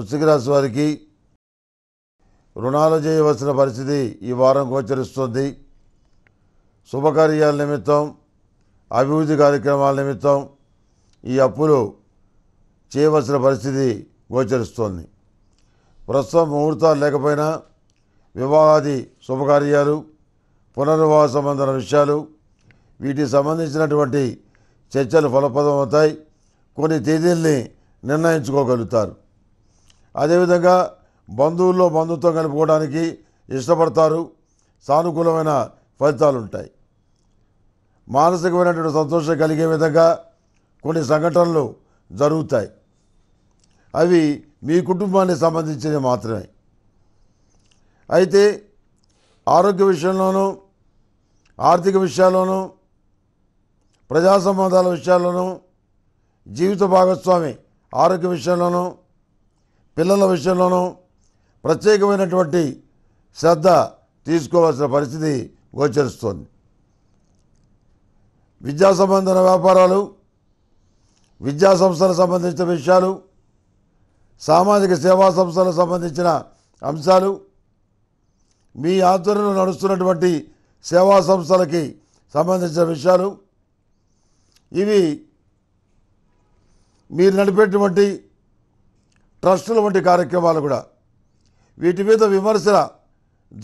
వృశ్చిక రాశి వారికి రుణాలు చేయవలసిన పరిస్థితి ఈ వారం గోచరిస్తుంది శుభకార్యాల నిమిత్తం అభివృద్ధి కార్యక్రమాల నిమిత్తం ఈ అప్పులు చేయవలసిన పరిస్థితి గోచరిస్తోంది ప్రస్తుతం ముహూర్తాలు లేకపోయినా వివాహాది శుభకార్యాలు పునర్వివాహ సంబంధన విషయాలు వీటికి సంబంధించినటువంటి చర్చలు అవుతాయి కొన్ని తేదీల్ని నిర్ణయించుకోగలుగుతారు అదేవిధంగా బంధువుల్లో బంధుత్వం కలుపుకోవడానికి ఇష్టపడతారు సానుకూలమైన ఫలితాలు ఉంటాయి మానసికమైనటువంటి సంతోషం కలిగే విధంగా కొన్ని సంఘటనలు జరుగుతాయి అవి మీ కుటుంబానికి సంబంధించినవి మాత్రమే అయితే ఆరోగ్య విషయంలోనూ ఆర్థిక విషయాల్లోనూ ప్రజా సంబంధాల విషయాల్లోనూ జీవిత భాగస్వామి ఆరోగ్య విషయంలోనూ పిల్లల విషయంలోనూ ప్రత్యేకమైనటువంటి శ్రద్ధ తీసుకోవాల్సిన పరిస్థితి గోచరిస్తోంది విద్యా సంబంధన వ్యాపారాలు విద్యా సంస్థలకు సంబంధించిన విషయాలు సామాజిక సేవా సంస్థలకు సంబంధించిన అంశాలు మీ ఆధ్వర్యంలో నడుస్తున్నటువంటి సేవా సంస్థలకి సంబంధించిన విషయాలు ఇవి మీరు నడిపేటువంటి ట్రస్టుల వంటి కార్యక్రమాలు కూడా వీటి మీద విమర్శల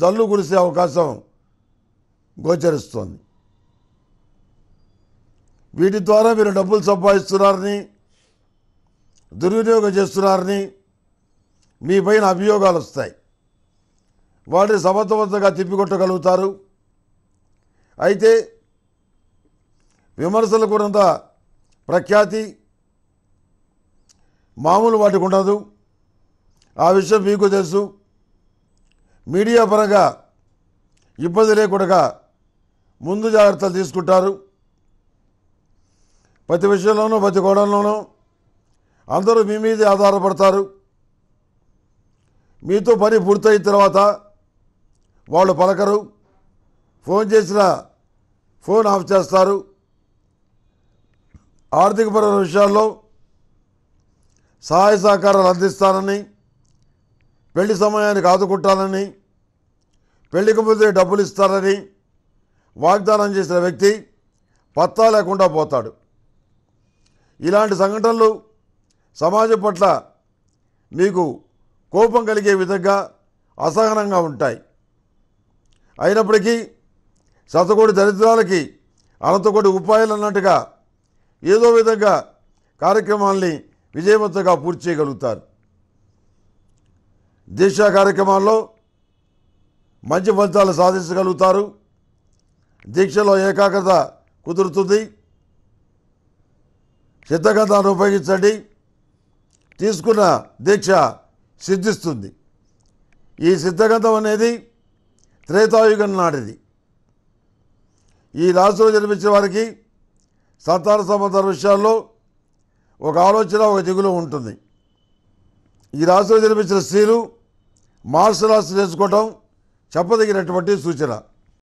జల్లు కురిసే అవకాశం గోచరిస్తోంది వీటి ద్వారా మీరు డబ్బులు సంపాదిస్తున్నారని దుర్వినియోగం చేస్తున్నారని మీ పైన అభియోగాలు వస్తాయి వాటిని సమర్థవంతంగా తిప్పికొట్టగలుగుతారు అయితే విమర్శలకున్నంత ప్రఖ్యాతి మామూలు వాటికి ఉండదు ఆ విషయం మీకు తెలుసు మీడియా పరంగా ఇబ్బంది లేకుండా ముందు జాగ్రత్తలు తీసుకుంటారు ప్రతి విషయంలోనూ ప్రతి కోణంలోనూ అందరూ మీ మీదే ఆధారపడతారు మీతో పని పూర్తయిన తర్వాత వాళ్ళు పలకరు ఫోన్ చేసిన ఫోన్ ఆఫ్ చేస్తారు ఆర్థికపరమైన విషయాల్లో సహాయ సహకారాలు అందిస్తానని పెళ్లి సమయానికి ఆదుకుంటానని పెళ్లికి ముందే డబ్బులు ఇస్తానని వాగ్దానం చేసిన వ్యక్తి పత్తా లేకుండా పోతాడు ఇలాంటి సంఘటనలు సమాజం పట్ల మీకు కోపం కలిగే విధంగా అసహనంగా ఉంటాయి అయినప్పటికీ శతకోటి దరిద్రాలకి అనంతకోటి ఉపాయాలు అన్నట్టుగా ఏదో విధంగా కార్యక్రమాల్ని విజయవంతంగా పూర్తి చేయగలుగుతారు దీక్షా కార్యక్రమాల్లో మంచి ఫలితాలు సాధించగలుగుతారు దీక్షలో ఏకాగ్రత కుదురుతుంది సిద్ధగతాన్ని ఉపయోగించండి తీసుకున్న దీక్ష సిద్ధిస్తుంది ఈ సిద్ధగతం అనేది త్రేతాయుగం నాటిది ఈ రాశిలో జన్మించిన వారికి సంతాన సంబంధాల విషయాల్లో ఒక ఆలోచన ఒక దిగులు ఉంటుంది ఈ రాశిలో జన్మించిన స్త్రీలు మార్షల్ ఆర్ట్స్ నేర్చుకోవటం చెప్పదగినటువంటి సూచన